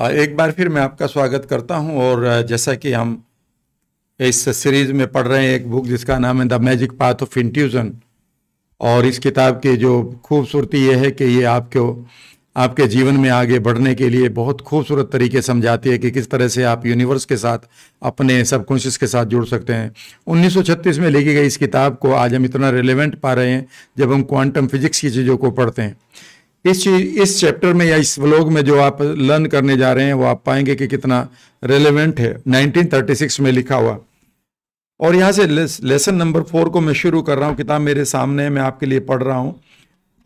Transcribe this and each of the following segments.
एक बार फिर मैं आपका स्वागत करता हूं और जैसा कि हम इस सीरीज में पढ़ रहे हैं एक बुक जिसका नाम है the magic path of intuition और इस किताब की जो खूबसूरती ये है कि ये आपको आपके जीवन में आगे बढ़ने के लिए बहुत खूबसूरत तरीके समझाती है कि किस तरह से आप यूनिवर्स के साथ अपने सबकॉन्शियस के साथ जुड़ सकते हैं 1936 में लिखी गई इस किताब को आज हम इतना रिलेवेंट पा रहे हैं जब हम क्वांटम फिजिक्स की चीज़ों को पढ़ते हैं इस इस चैप्टर में या इस व्लॉग में जो आप लर्न करने जा रहे हैं वो आप पाएंगे कि कितना रेलेवेंट है 1936 में लिखा हुआ और यहाँ से लेसन नंबर फोर को मैं शुरू कर रहा हूँ किताब मेरे सामने है मैं आपके लिए पढ़ रहा हूँ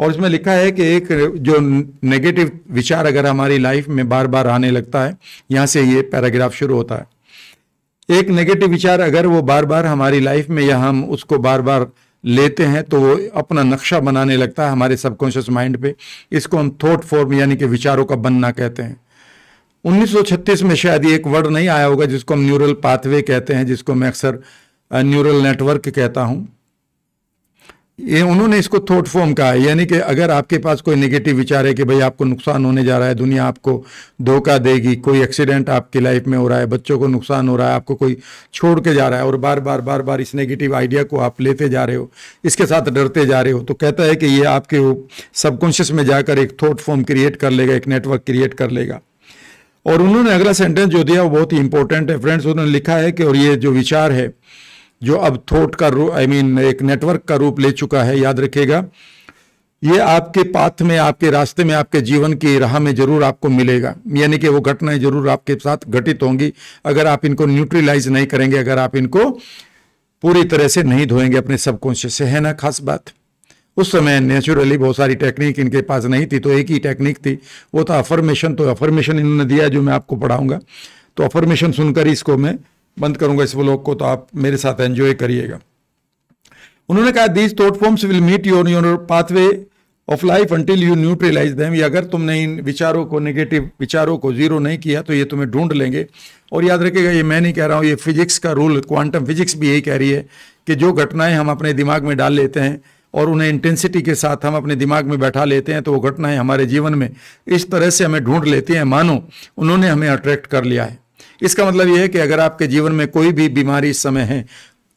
और इसमें लिखा है कि एक जो नेगेटिव विचार अगर हमारी लाइफ में बार बार आने लगता है यहाँ से ये पैराग्राफ शुरू होता है एक नेगेटिव विचार अगर वो बार बार हमारी लाइफ में या हम उसको बार बार लेते हैं तो वो अपना नक्शा बनाने लगता है हमारे सबकॉन्शियस माइंड पे इसको हम थॉट फॉर्म यानी कि विचारों का बनना कहते हैं 1936 में शायद ये एक वर्ड नहीं आया होगा जिसको हम न्यूरल पाथवे कहते हैं जिसको मैं अक्सर न्यूरल नेटवर्क कहता हूँ ये उन्होंने इसको थॉट फॉर्म कहा है यानी कि अगर आपके पास कोई नेगेटिव विचार है कि भाई आपको नुकसान होने जा रहा है दुनिया आपको धोखा देगी कोई एक्सीडेंट आपकी लाइफ में हो रहा है बच्चों को नुकसान हो रहा है आपको कोई छोड़ के जा रहा है और बार बार बार बार इस नेगेटिव आइडिया को आप लेते जा रहे हो इसके साथ डरते जा रहे हो तो कहता है कि ये आपके सबकॉन्शियस में जाकर एक थॉट फॉर्म क्रिएट कर लेगा एक नेटवर्क क्रिएट कर लेगा और उन्होंने अगला सेंटेंस जो दिया वो बहुत ही इंपॉर्टेंट है फ्रेंड्स उन्होंने लिखा है कि और ये जो विचार है जो अब थोट का रूप आई मीन एक नेटवर्क का रूप ले चुका है याद रखेगा ये आपके पाथ में आपके रास्ते में आपके जीवन की राह में जरूर आपको मिलेगा यानी कि वो घटनाएं जरूर आपके साथ घटित होंगी अगर आप इनको न्यूट्रलाइज नहीं करेंगे अगर आप इनको पूरी तरह से नहीं धोएंगे अपने सबकॉन्शियस से है ना खास बात उस समय नेचुरली बहुत सारी टेक्निक इनके पास नहीं थी तो एक ही टेक्निक थी वो था अफर्मेशन तो अफर्मेशन इन्होंने दिया जो मैं आपको पढ़ाऊंगा तो अफर्मेशन सुनकर इसको मैं बंद करूंगा इस ब्लॉग को तो आप मेरे साथ एंजॉय करिएगा उन्होंने कहा these thought forms will meet your your pathway of life until you neutralize them या अगर तुमने इन विचारों को नेगेटिव विचारों को जीरो नहीं किया तो ये तुम्हें ढूंढ लेंगे और याद रखिएगा ये मैं नहीं कह रहा हूँ ये फिजिक्स का रूल क्वांटम फिजिक्स भी यही कह रही है कि जो घटनाएं हम अपने दिमाग में डाल लेते हैं और उन्हें इंटेंसिटी के साथ हम अपने दिमाग में बैठा लेते हैं तो वो घटनाएं हमारे जीवन में इस तरह से हमें ढूंढ लेती हैं मानो उन्होंने हमें अट्रैक्ट कर लिया है इसका मतलब यह है कि अगर आपके जीवन में कोई भी बीमारी इस समय है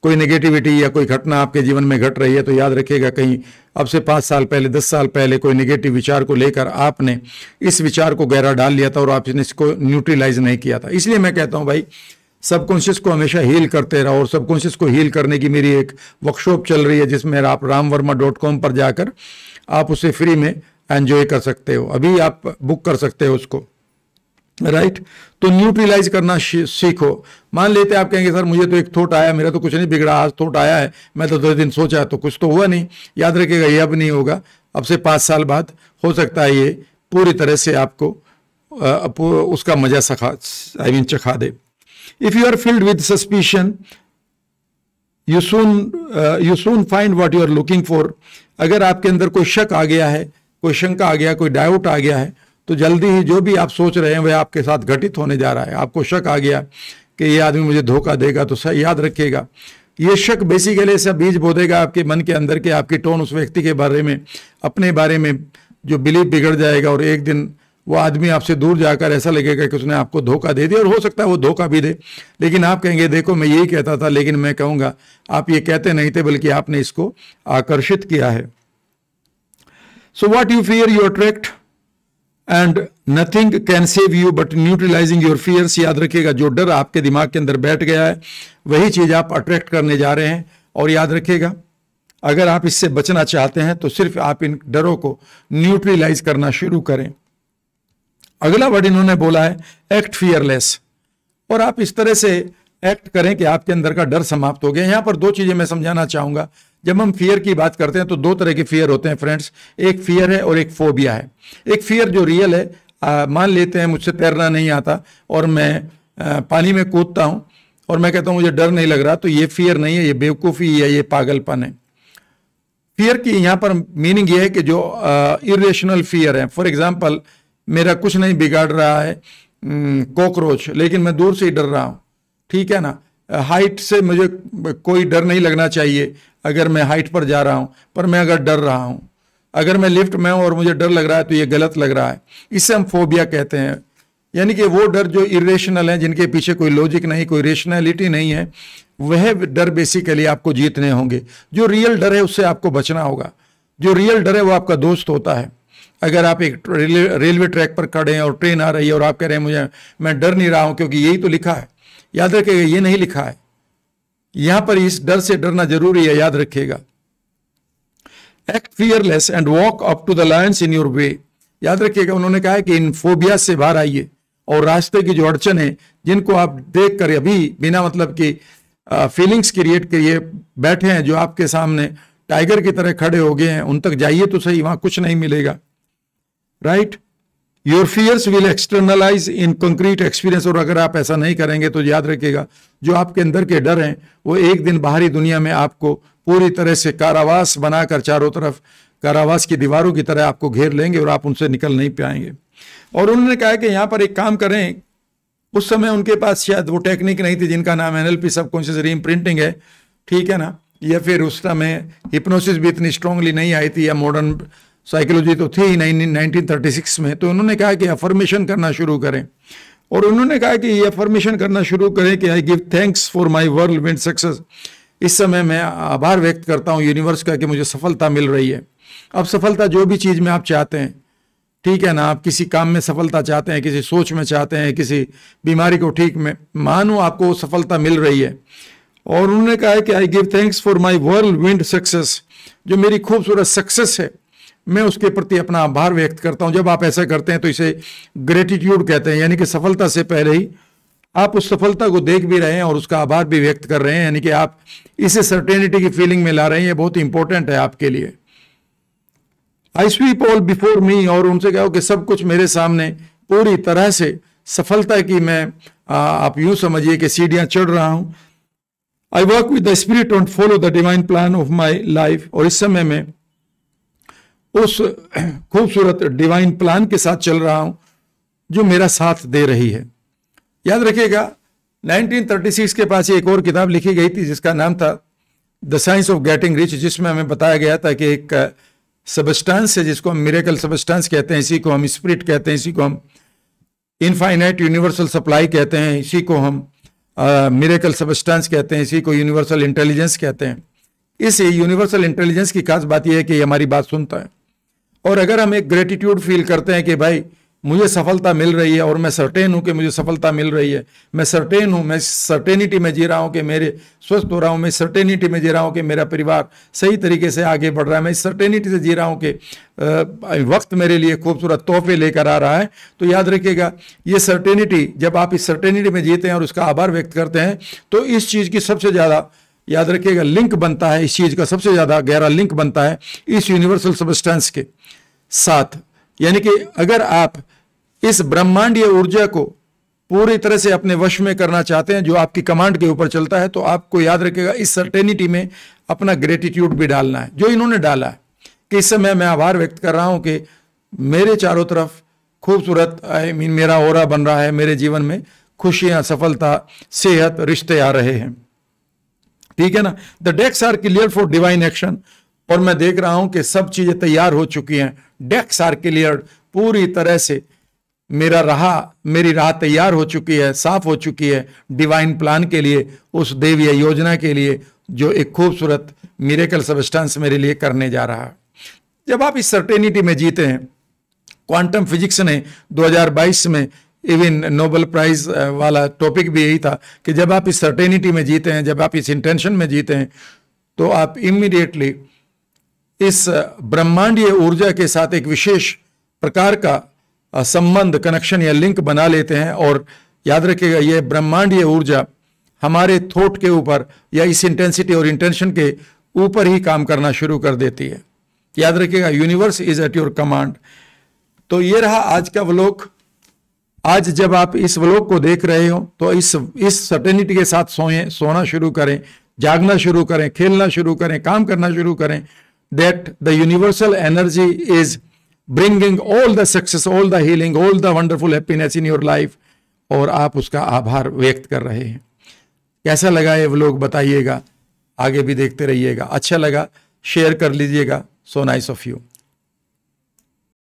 कोई नेगेटिविटी या कोई घटना आपके जीवन में घट रही है तो याद रखिएगा कहीं अब से पाँच साल पहले दस साल पहले कोई नेगेटिव विचार को लेकर आपने इस विचार को गहरा डाल लिया था और आपने इसको न्यूट्रिलाइज़ नहीं किया था इसलिए मैं कहता हूँ भाई सबकॉन्शियस को हमेशा हील करते रहो और सबकॉन्शियस को हील करने की मेरी एक वर्कशॉप चल रही है जिसमें आप राम डॉट कॉम पर जाकर आप उसे फ्री में एन्जॉय कर सकते हो अभी आप बुक कर सकते हो उसको राइट right? तो न्यूट्रलाइज करना सीखो मान लेते आप कहेंगे सर मुझे तो एक थोट आया मेरा तो कुछ नहीं बिगड़ा आज थोट आया है मैं तो दस दिन सोचा तो कुछ तो हुआ नहीं याद रखेगा ये अब नहीं होगा अब से पाँच साल बाद हो सकता है ये पूरी तरह से आपको उसका मजा सखा आई मीन चखा they if you are filled with suspicion you soon you soon find what you are looking for अगर आपके अंदर कोई शक आ गया है कोई शंका आ गया कोई डाउट आ गया है तो जल्दी ही जो भी आप सोच रहे हैं वह आपके साथ घटित होने जा रहा है आपको शक आ गया कि ये आदमी मुझे धोखा देगा तो सही याद रखिएगा ये शक बेसिकली ऐसा बीज बो देगा आपके मन के अंदर के आपकी टोन उस व्यक्ति के बारे में अपने बारे में जो बिलीव बिगड़ जाएगा और एक दिन वो आदमी आपसे दूर जाकर ऐसा लगेगा कि उसने आपको धोखा दे दिया और हो सकता है वो धोखा भी दे लेकिन आप कहेंगे देखो मैं यही कहता था लेकिन मैं कहूँगा आप ये कहते नहीं थे बल्कि आपने इसको आकर्षित किया है so what you fear you attract and nothing can save you but neutralizing your fears याद रखिएगा जो डर आपके दिमाग के अंदर बैठ गया है वही चीज़ आप अट्रैक्ट करने जा रहे हैं और याद रखिएगा अगर आप इससे बचना चाहते हैं तो सिर्फ आप इन डरों को न्यूट्रलाइज करना शुरू करें अगला वर्ड इन्होंने बोला है एक्ट फियरलेस और आप इस तरह से एक्ट करें कि आपके अंदर का डर समाप्त हो गया यहां पर दो चीज़ें मैं समझाना चाहूंगा जब हम फियर की बात करते हैं तो दो तरह के फियर होते हैं फ्रेंड्स एक फियर है और एक फोबिया है एक फियर जो रियल है मान लेते हैं मुझसे तैरना नहीं आता और मैं आ, पानी में कूदता हूँ और मैं कहता हूँ मुझे डर नहीं लग रहा तो ये फियर नहीं है ये बेवकूफ़ी है ये पागलपन है फियर की यहाँ पर मीनिंग ये है कि जो इरेशनल फियर है फॉर एग्जाम्पल मेरा कुछ नहीं बिगाड़ रहा है कॉकरोच लेकिन मैं दूर से ही डर रहा हूँ ठीक है ना हाइट से मुझे कोई डर नहीं लगना चाहिए अगर मैं हाइट पर जा रहा हूँ पर मैं अगर डर रहा हूँ अगर मैं लिफ्ट में हूं और मुझे डर लग रहा है तो ये गलत लग रहा है इसे हम फोबिया कहते हैं यानी कि वो डर जो इरेशनल है जिनके पीछे कोई लॉजिक नहीं कोई रेशनैलिटी नहीं है वह डर बेसिकली आपको जीतने होंगे जो रियल डर है उससे आपको बचना होगा जो रियल डर है वो आपका दोस्त होता है अगर आप एक रेलवे ट्रैक पर खड़े हैं और ट्रेन आ रही है और आप कह रहे हैं मुझे मैं डर नहीं रहा हूँ क्योंकि यही तो लिखा है याद रखेगा ये नहीं लिखा है यहां पर इस डर से डरना जरूरी है याद रखिएगा act fearless and walk up to the lions in your way याद रखिएगा उन्होंने कहा है कि इन फोबिया से बाहर आइए और रास्ते की जो अड़चन है जिनको आप देख कर अभी बिना मतलब कि फीलिंग्स क्रिएट करिए बैठे हैं जो आपके सामने टाइगर की तरह खड़े हो गए हैं उन तक जाइए तो सही वहां कुछ नहीं मिलेगा right right? Your fears will externalize in concrete experience और अगर आप ऐसा नहीं करेंगे तो याद रखिएगा जो आपके अंदर के डर हैं वो एक दिन बाहरी दुनिया में आपको पूरी तरह से कारावास बनाकर चारों तरफ कारावास की दीवारों की तरह आपको घेर लेंगे और आप उनसे निकल नहीं पाएंगे और उन्होंने कहा कि यहाँ पर एक काम करें उस समय उनके पास शायद वो टेक्निक नहीं थी जिनका नाम N L P subconscious reimprinting है ठीक है ना या फिर उस समय हिप्नोसिस भी इतनी स्ट्रांगली नहीं आई थी या मॉडर्न साइकोलॉजी तो थी ही नाइनटीन थर्टी सिक्स में तो उन्होंने कहा कि अफर्मेशन करना शुरू करें और उन्होंने कहा कि ये अफर्मेशन करना शुरू करें कि I give thanks for my whirlwind success इस समय मैं आभार व्यक्त करता हूँ यूनिवर्स का कि मुझे सफलता मिल रही है अब सफलता जो भी चीज़ में आप चाहते हैं ठीक है ना आप किसी काम में सफलता चाहते हैं किसी सोच में चाहते हैं किसी बीमारी को ठीक में मानो आपको सफलता मिल रही है और उन्होंने कहा है कि I give thanks for my whirlwind success जो मेरी खूबसूरत सक्सेस है मैं उसके प्रति अपना आभार व्यक्त करता हूं जब आप ऐसा करते हैं तो इसे ग्रेटिट्यूड कहते हैं यानी कि सफलता से पहले ही आप उस सफलता को देख भी रहे हैं और उसका आभार भी व्यक्त कर रहे हैं यानी कि आप इसे सर्टेनिटी की फीलिंग में ला रहे हैं ये बहुत इंपॉर्टेंट है आपके लिए I sweep all before me और उनसे कहो कि सब कुछ मेरे सामने पूरी तरह से सफलता की मैं आ, आप यूं समझिए कि सीढ़ियां चढ़ रहा हूं I work with the spirit on follow the divine plan of my life और इस समय में उस खूबसूरत डिवाइन प्लान के साथ चल रहा हूं जो मेरा साथ दे रही है याद रखिएगा 1936 के पास एक और किताब लिखी गई थी जिसका नाम था the science of getting rich जिसमें हमें बताया गया था कि एक सबस्टांस है जिसको हम मिरेकल सबस्टांस कहते हैं इसी को हम स्प्रिट कहते हैं इसी को हम इनफाइनाइट यूनिवर्सल सप्लाई कहते हैं इसी को हम मिरेकल सबस्टांस कहते हैं इसी को यूनिवर्सल इंटेलिजेंस कहते हैं इस यूनिवर्सल इंटेलिजेंस की खास बात यह है कि हमारी बात सुनता है और अगर हम एक ग्रेटिट्यूड फील करते हैं कि भाई मुझे सफलता मिल रही है और मैं सर्टेन हूँ कि मुझे सफलता मिल रही है मैं सर्टेन हूँ मैं सर्टेनिटी में जी रहा हूँ कि मेरे स्वस्थ हो रहा हूँ मैं सर्टेनिटी में जी रहा हूँ कि मेरा परिवार सही तरीके से आगे बढ़ रहा है मैं इस सर्टेनिटी से जी रहा हूँ कि वक्त मेरे लिए खूबसूरत तोहफे लेकर आ रहा है तो याद रखिएगा ये सर्टेनिटी जब आप इस सर्टेनिटी में जीते हैं और उसका आभार व्यक्त करते हैं तो इस चीज़ की सबसे ज़्यादा याद रखिएगा लिंक बनता है इस चीज का सबसे ज्यादा गहरा लिंक बनता है इस यूनिवर्सल सबस्टेंस के साथ यानी कि अगर आप इस ब्रह्मांडीय ऊर्जा को पूरी तरह से अपने वश में करना चाहते हैं जो आपकी कमांड के ऊपर चलता है तो आपको याद रखेगा इस सर्टेनिटी में अपना ग्रेटिट्यूड भी डालना है जो इन्होंने डाला है कि इस समय मैं आभार व्यक्त कर रहा हूं कि मेरे चारों तरफ खूबसूरत आई मीन मेरा और बन रहा है मेरे जीवन में खुशियां सफलता सेहत रिश्ते आ रहे हैं ठीक है ना the decks are clear for divine action और मैं देख रहा हूं कि सब चीजें तैयार हो चुकी हैं डेक्स आर क्लियर पूरी तरह से मेरा रहा मेरी राह तैयार हो चुकी है साफ हो चुकी है डिवाइन प्लान के लिए उस देवीय योजना के लिए जो एक खूबसूरत मिरेकल सबस्टांस मेरे लिए करने जा रहा है जब आप इस सर्टेनिटी में जीते हैं क्वांटम फिजिक्स ने 2022 में इवन नोबल प्राइज वाला टॉपिक भी यही था कि जब आप इस सर्टेनिटी में जीते हैं जब आप इस इंटेंशन में जीते हैं तो आप इमीडिएटली इस uh, ब्रह्मांडीय ऊर्जा के साथ एक विशेष प्रकार का uh, संबंध कनेक्शन या लिंक बना लेते हैं और याद रखिएगा यह ब्रह्मांडीय ऊर्जा हमारे थोट के ऊपर या इस इंटेंसिटी और इंटेंशन के ऊपर ही काम करना शुरू कर देती है याद रखिएगा universe is at your command तो ये रहा आज का व्लोक आज जब आप इस व्लॉग को देख रहे हो तो इस इस सर्टेनिटी के साथ सोएं सोना शुरू करें जागना शुरू करें खेलना शुरू करें काम करना शुरू करें that the universal energy is bringing all the success all the healing all the wonderful happiness in your life और आप उसका आभार व्यक्त कर रहे हैं कैसा लगा ये व्लॉग बताइएगा आगे भी देखते रहिएगा अच्छा लगा शेयर कर लीजिएगा सो नाइस ऑफ यू